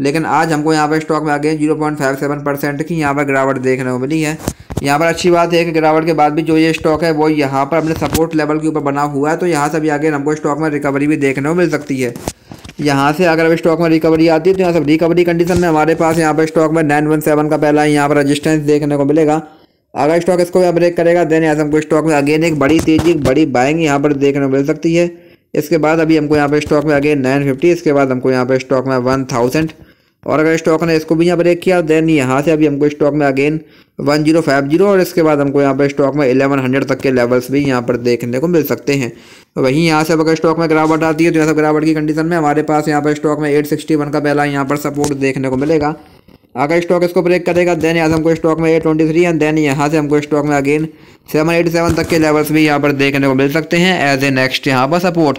लेकिन आज हमको यहाँ पर स्टॉक में आगे zero point five seven percent की यहाँ पर गिरावट देखने को मिली है यहाँ पर अच्छी बात है कि गिरावट के बाद भी जो ये स्टॉक है वो यहाँ पर अपने सपोर्ट लेवल के ऊपर बना हुआ है तो यहाँ से भी आगे हमको स्टॉक में रिकवरी भी देखने को मिल सकती है यहाँ से अगर अब स्टॉक में रिकवरी आती है तो यहाँ सब रिकवरी कंडीशन में हमारे पास यहाँ पर स्टॉक में नाइन वन सेवन का पहला यहाँ पर रजिस्टेंस देखने को मिलेगा अगर स्टॉक इसको भी ब्रेक करेगा देन यहाँ से हमको स्टॉक में अगेन एक बड़ी तेजी एक बड़ी बाइंग यहाँ पर देखने को मिल सकती है इसके बाद अभी हमको यहाँ पर स्टॉक में अगेन नाइन फिफ्टी इसके बाद हमको यहाँ पर स्टॉक में वन थाउजेंड और अगर स्टॉक ने इसको भी यहाँ ब्रेक किया देन यहाँ से अभी हमको स्टॉक में again one zero five zero और इसके बाद हमको यहाँ पर स्टॉक में एलेवन हंड्रेड तक के लेवल्स भी यहाँ पर देखने को मिल सकते हैं तो वहीं यहाँ से अगर स्टॉक में गिरावट आती है तो यहाँ से गिरावट की कंडीशन में हमारे पास यहाँ पर स्टॉक में एट सिक्सटी वन का पहला यहाँ पर सपोर्ट देखने को मिलेगा अगर स्टॉक इसको ब्रेक करेगा देन यहाँ से हमको स्टॉक में eight twenty three and then यहाँ से हमको स्टॉक में अगेन सेवन एट सेवन तक के लेवल्स भी यहाँ पर देखने को मिल सकते हैं एज ए नेक्स्ट यहाँ पर सपोर्ट